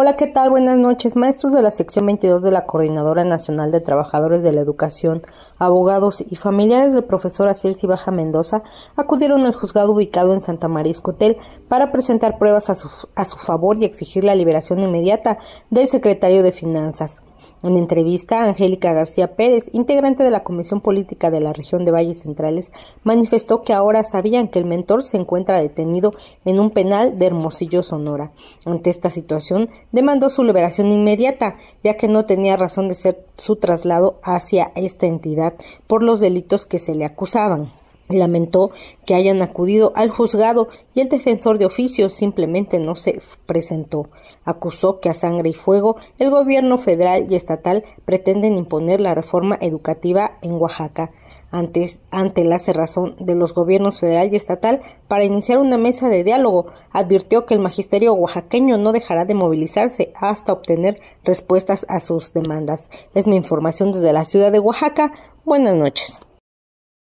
Hola, ¿qué tal? Buenas noches, maestros de la sección 22 de la Coordinadora Nacional de Trabajadores de la Educación, abogados y familiares del profesor Cielci Baja Mendoza acudieron al juzgado ubicado en Santa María Escotel para presentar pruebas a su favor y exigir la liberación inmediata del secretario de Finanzas. En entrevista, Angélica García Pérez, integrante de la Comisión Política de la región de Valles Centrales, manifestó que ahora sabían que el mentor se encuentra detenido en un penal de Hermosillo, Sonora. Ante esta situación, demandó su liberación inmediata, ya que no tenía razón de ser su traslado hacia esta entidad por los delitos que se le acusaban. Lamentó que hayan acudido al juzgado y el defensor de oficio simplemente no se presentó. Acusó que a sangre y fuego el gobierno federal y estatal pretenden imponer la reforma educativa en Oaxaca. Antes, ante la cerrazón de los gobiernos federal y estatal para iniciar una mesa de diálogo, advirtió que el magisterio oaxaqueño no dejará de movilizarse hasta obtener respuestas a sus demandas. Es mi información desde la ciudad de Oaxaca. Buenas noches.